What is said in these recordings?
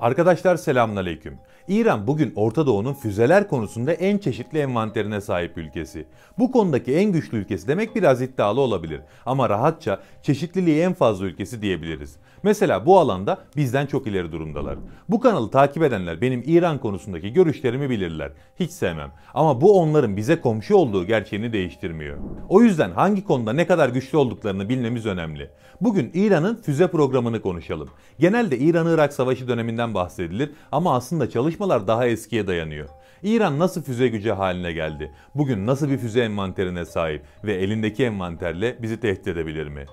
Arkadaşlar selamünaleyküm. İran bugün Orta Doğu'nun füzeler konusunda en çeşitli envanterine sahip ülkesi. Bu konudaki en güçlü ülkesi demek biraz iddialı olabilir ama rahatça çeşitliliği en fazla ülkesi diyebiliriz. Mesela bu alanda bizden çok ileri durumdalar. Bu kanalı takip edenler benim İran konusundaki görüşlerimi bilirler. Hiç sevmem. Ama bu onların bize komşu olduğu gerçeğini değiştirmiyor. O yüzden hangi konuda ne kadar güçlü olduklarını bilmemiz önemli. Bugün İran'ın füze programını konuşalım. Genelde İran-Irak savaşı döneminden dönemden bahsedilir ama aslında çalışmalar daha eskiye dayanıyor. İran nasıl füze gücü haline geldi? Bugün nasıl bir füze envanterine sahip ve elindeki envanterle bizi tehdit edebilir mi?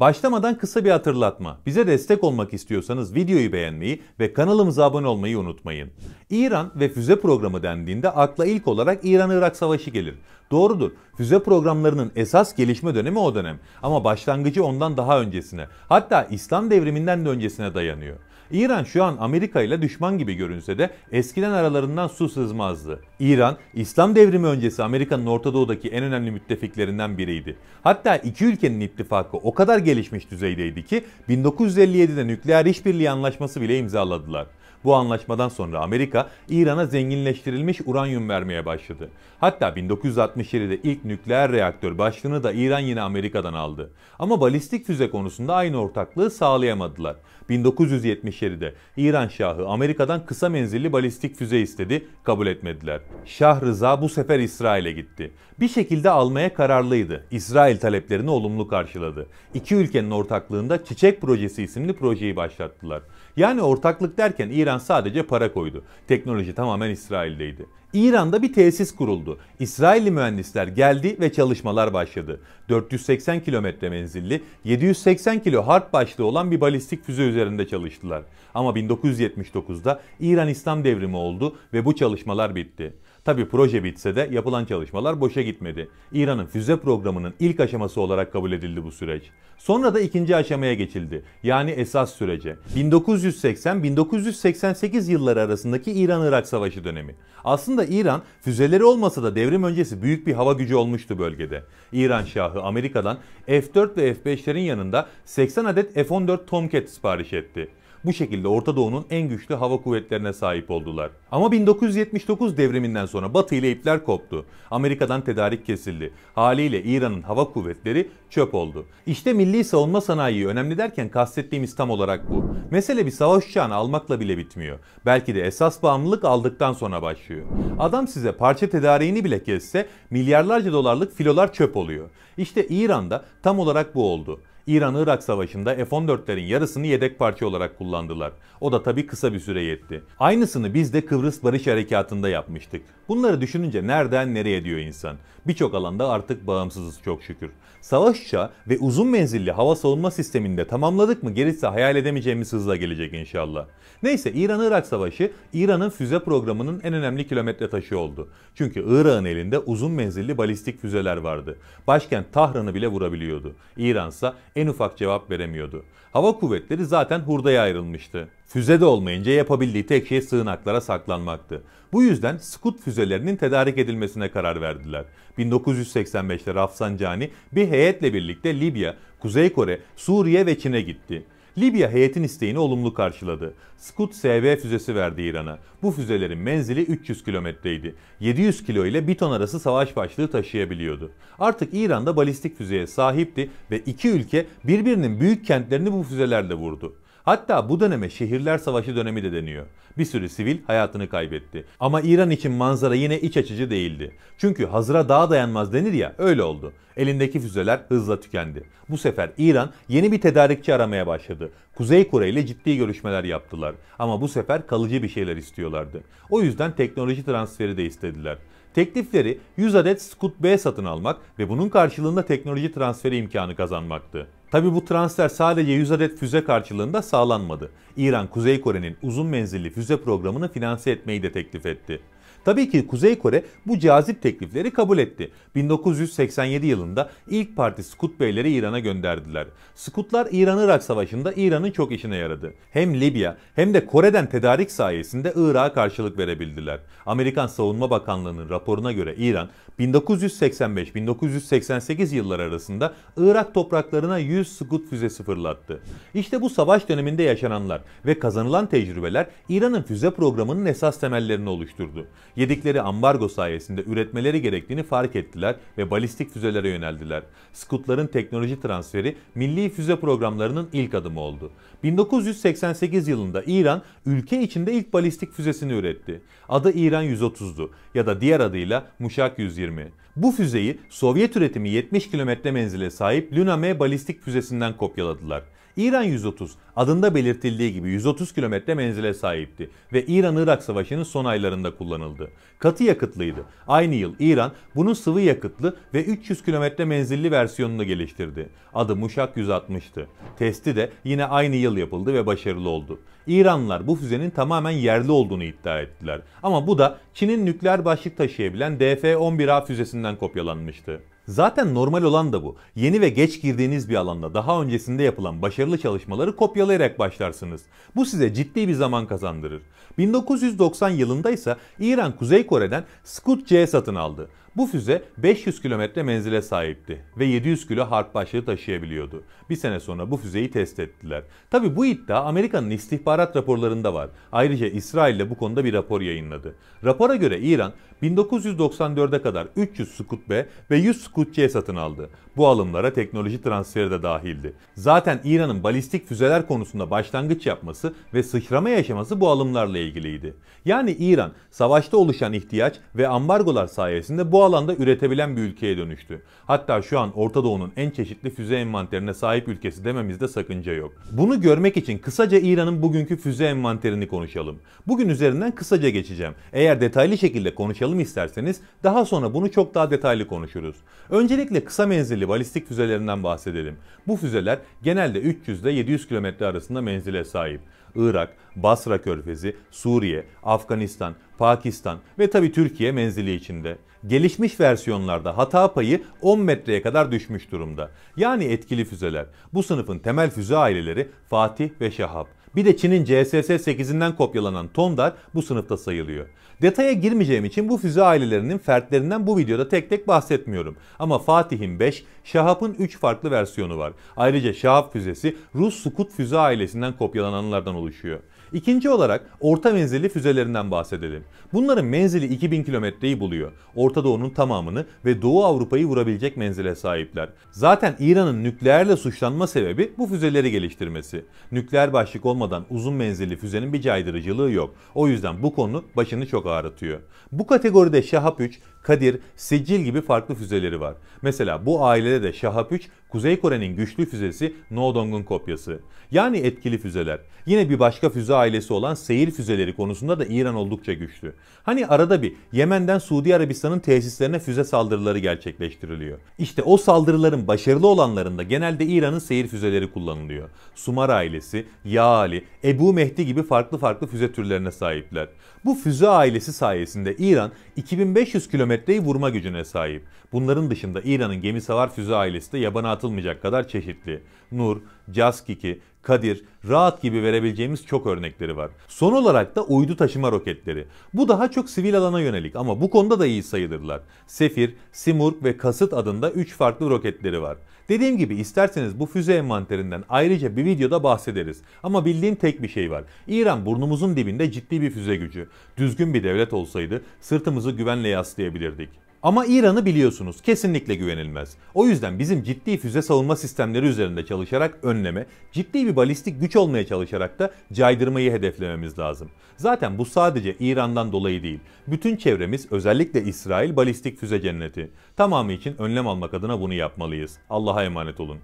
Başlamadan kısa bir hatırlatma. Bize destek olmak istiyorsanız videoyu beğenmeyi ve kanalımıza abone olmayı unutmayın. İran ve füze programı dendiğinde akla ilk olarak İran-Irak savaşı gelir. Doğrudur. Füze programlarının esas gelişme dönemi o dönem ama başlangıcı ondan daha öncesine. Hatta İslam devriminden de öncesine dayanıyor. İran şu an Amerika ile düşman gibi görünse de eskiden aralarından su sızmazdı. İran, İslam devrimi öncesi Amerika'nın Orta Doğu'daki en önemli müttefiklerinden biriydi. Hatta iki ülkenin ittifakı o kadar gelişmiş düzeydeydi ki 1957'de nükleer işbirliği anlaşması bile imzaladılar. Bu anlaşmadan sonra Amerika İran'a zenginleştirilmiş uranyum vermeye başladı. Hatta 1967'de ilk nükleer reaktör başlığını da İran yine Amerika'dan aldı. Ama balistik füze konusunda aynı ortaklığı sağlayamadılar. 1977'de İran Şahı Amerika'dan kısa menzilli balistik füze istedi, kabul etmediler. Şah Rıza bu sefer İsrail'e gitti. Bir şekilde almaya kararlıydı. İsrail taleplerini olumlu karşıladı. İki ülkenin ortaklığında Çiçek Projesi isimli projeyi başlattılar. Yani ortaklık derken İran İran sadece para koydu. Teknoloji tamamen İsrail'deydi. İran'da bir tesis kuruldu. İsrailli mühendisler geldi ve çalışmalar başladı. 480 kilometre menzilli, 780 kilo harp başlığı olan bir balistik füze üzerinde çalıştılar. Ama 1979'da İran İslam devrimi oldu ve bu çalışmalar bitti. Tabi proje bitse de yapılan çalışmalar boşa gitmedi. İran'ın füze programının ilk aşaması olarak kabul edildi bu süreç. Sonra da ikinci aşamaya geçildi. Yani esas sürece. 1980-1988 yılları arasındaki İran-Irak Savaşı dönemi. Aslında İran füzeleri olmasa da devrim öncesi büyük bir hava gücü olmuştu bölgede. İran Şahı Amerika'dan F-4 ve F-5'lerin yanında 80 adet F-14 Tomcat sipariş etti. Bu şekilde Orta Doğu'nun en güçlü hava kuvvetlerine sahip oldular. Ama 1979 devriminden sonra Batı ile ipler koptu. Amerika'dan tedarik kesildi. Haliyle İran'ın hava kuvvetleri çöp oldu. İşte milli savunma sanayi önemli derken kastettiğimiz tam olarak bu. Mesele bir savaş uçağını almakla bile bitmiyor. Belki de esas bağımlılık aldıktan sonra başlıyor. Adam size parça tedariğini bile kesse milyarlarca dolarlık filolar çöp oluyor. İşte İran'da tam olarak bu oldu. İran-Irak Savaşı'nda F-14'lerin yarısını yedek parça olarak kullandılar. O da tabii kısa bir süre yetti. Aynısını biz de Kıbrıs Barış Harekatı'nda yapmıştık. Bunları düşününce nereden nereye diyor insan. Birçok alanda artık bağımsızız çok şükür. Savaşça ve uzun menzilli hava savunma sisteminde tamamladık mı gerisi hayal edemeyeceğimiz hızla gelecek inşallah. Neyse İran-Irak Savaşı İran'ın füze programının en önemli kilometre taşı oldu. Çünkü Irak'ın elinde uzun menzilli balistik füzeler vardı. Başkent Tahran'ı bile vurabiliyordu. İran ise en ufak cevap veremiyordu. Hava kuvvetleri zaten hurdaya ayrılmıştı. Füze de olmayınca yapabildiği tek şey sığınaklara saklanmaktı. Bu yüzden Skut füzelerinin tedarik edilmesine karar verdiler. 1985'te Rafsanjani bir heyetle birlikte Libya, Kuzey Kore, Suriye ve Çin'e gitti. Libya heyetin isteğini olumlu karşıladı. Scud SB füzesi verdi İran'a. Bu füzelerin menzili 300 kilometreydi. 700 kilo ile bir ton arası savaş başlığı taşıyabiliyordu. Artık İran da balistik füzeye sahipti ve iki ülke birbirinin büyük kentlerini bu füzelerle vurdu. Hatta bu döneme şehirler savaşı dönemi de deniyor. Bir sürü sivil hayatını kaybetti. Ama İran için manzara yine iç açıcı değildi. Çünkü hazıra daha dayanmaz denir ya öyle oldu. Elindeki füzeler hızla tükendi. Bu sefer İran yeni bir tedarikçi aramaya başladı. Kuzey Kore ile ciddi görüşmeler yaptılar. Ama bu sefer kalıcı bir şeyler istiyorlardı. O yüzden teknoloji transferi de istediler. Teklifleri 100 adet Scud B satın almak ve bunun karşılığında teknoloji transferi imkanı kazanmaktı. Tabi bu transfer sadece 100 adet füze karşılığında sağlanmadı. İran, Kuzey Kore'nin uzun menzilli füze programını finanse etmeyi de teklif etti. Tabii ki Kuzey Kore bu cazip teklifleri kabul etti. 1987 yılında ilk parti Skut Beyleri İran'a gönderdiler. Skutlar İran-Irak Savaşı'nda İran'ın çok işine yaradı. Hem Libya hem de Kore'den tedarik sayesinde Irak'a karşılık verebildiler. Amerikan Savunma Bakanlığı'nın raporuna göre İran 1985-1988 yılları arasında Irak topraklarına 100 Skut füzesi fırlattı. İşte bu savaş döneminde yaşananlar ve kazanılan tecrübeler İran'ın füze programının esas temellerini oluşturdu. Yedikleri ambargo sayesinde üretmeleri gerektiğini fark ettiler ve balistik füzelere yöneldiler. Skutların teknoloji transferi milli füze programlarının ilk adımı oldu. 1988 yılında İran ülke içinde ilk balistik füzesini üretti. Adı İran 130'du ya da diğer adıyla Muşak 120. Bu füzeyi Sovyet üretimi 70 kilometre menzile sahip Luna M balistik füzesinden kopyaladılar. İran 130 adında belirtildiği gibi 130 kilometre menzile sahipti ve İran-Irak Savaşı'nın son aylarında kullanıldı. Katı yakıtlıydı. Aynı yıl İran bunun sıvı yakıtlı ve 300 kilometre menzilli versiyonunu geliştirdi. Adı Muşak 160'tı. Testi de yine aynı yıl yapıldı ve başarılı oldu. İranlılar bu füzenin tamamen yerli olduğunu iddia ettiler. Ama bu da Çin'in nükleer başlık taşıyabilen DF-11A füzesinden kopyalanmıştı. Zaten normal olan da bu. Yeni ve geç girdiğiniz bir alanda daha öncesinde yapılan başarılı çalışmaları kopyalayarak başlarsınız. Bu size ciddi bir zaman kazandırır. 1990 yılında ise İran Kuzey Kore'den Scud-C satın aldı. Bu füze 500 kilometre menzile sahipti ve 700 kilo harp başlığı taşıyabiliyordu. Bir sene sonra bu füzeyi test ettiler. Tabi bu iddia Amerika'nın istihbarat raporlarında var. Ayrıca İsrail de bu konuda bir rapor yayınladı. Rapora göre İran 1994'e kadar 300 Sukut B ve 100 Sukut C satın aldı. Bu alımlara teknoloji transferi de dahildi. Zaten İran'ın balistik füzeler konusunda başlangıç yapması ve sıçrama yaşaması bu alımlarla ilgiliydi. Yani İran savaşta oluşan ihtiyaç ve ambargolar sayesinde bu alanda üretebilen bir ülkeye dönüştü. Hatta şu an Orta Doğu'nun en çeşitli füze envanterine sahip ülkesi dememizde sakınca yok. Bunu görmek için kısaca İran'ın bugünkü füze envanterini konuşalım. Bugün üzerinden kısaca geçeceğim. Eğer detaylı şekilde konuşalım isterseniz daha sonra bunu çok daha detaylı konuşuruz. Öncelikle kısa menzilli balistik füzelerinden bahsedelim. Bu füzeler genelde 300 ile 700 km arasında menzile sahip. Irak, Basra Körfezi, Suriye, Afganistan, Pakistan ve tabi Türkiye menzili içinde. Gelişmiş versiyonlarda hata payı 10 metreye kadar düşmüş durumda. Yani etkili füzeler. Bu sınıfın temel füze aileleri Fatih ve Şahap. Bir de Çin'in CSS-8'inden kopyalanan Tondar bu sınıfta sayılıyor. Detaya girmeyeceğim için bu füze ailelerinin fertlerinden bu videoda tek tek bahsetmiyorum. Ama Fatih'in 5, Şahap'ın 3 farklı versiyonu var. Ayrıca Şahap füzesi Rus Sukut füze ailesinden kopyalananlardan oluşuyor. İkinci olarak orta menzilli füzelerinden bahsedelim. Bunların menzili 2000 kilometreyi buluyor. Orta Doğu'nun tamamını ve Doğu Avrupa'yı vurabilecek menzile sahipler. Zaten İran'ın nükleerle suçlanma sebebi bu füzeleri geliştirmesi. Nükleer başlık olmadan uzun menzilli füzenin bir caydırıcılığı yok. O yüzden bu konu başını çok ağrıtıyor. Bu kategoride Şahap 3 Kadir, Sicil gibi farklı füzeleri var. Mesela bu ailede de Şahap 3, Kuzey Kore'nin güçlü füzesi No Dong'un kopyası. Yani etkili füzeler. Yine bir başka füze ailesi olan Seyir füzeleri konusunda da İran oldukça güçlü. Hani arada bir Yemen'den Suudi Arabistan'ın tesislerine füze saldırıları gerçekleştiriliyor. İşte o saldırıların başarılı olanlarında genelde İran'ın seyir füzeleri kullanılıyor. Sumar ailesi, Yaali, Ebu Mehdi gibi farklı farklı füze türlerine sahipler. Bu füze ailesi sayesinde İran 2500 kilometreyi vurma gücüne sahip. Bunların dışında İran'ın gemi savar füze ailesi de yabana atılmayacak kadar çeşitli. Nur, Cask 2, Kadir, Rahat gibi verebileceğimiz çok örnekleri var. Son olarak da uydu taşıma roketleri. Bu daha çok sivil alana yönelik ama bu konuda da iyi sayılırlar. Sefir, Simurg ve Kasıt adında 3 farklı roketleri var. Dediğim gibi isterseniz bu füze envanterinden ayrıca bir videoda bahsederiz. Ama bildiğim tek bir şey var. İran burnumuzun dibinde ciddi bir füze gücü. Düzgün bir devlet olsaydı sırtımızı güvenle yaslayabilirdik. Ama İran'ı biliyorsunuz kesinlikle güvenilmez. O yüzden bizim ciddi füze savunma sistemleri üzerinde çalışarak önleme, ciddi bir balistik güç olmaya çalışarak da caydırmayı hedeflememiz lazım. Zaten bu sadece İran'dan dolayı değil. Bütün çevremiz özellikle İsrail balistik füze cenneti. Tamamı için önlem almak adına bunu yapmalıyız. Allah'a emanet olun.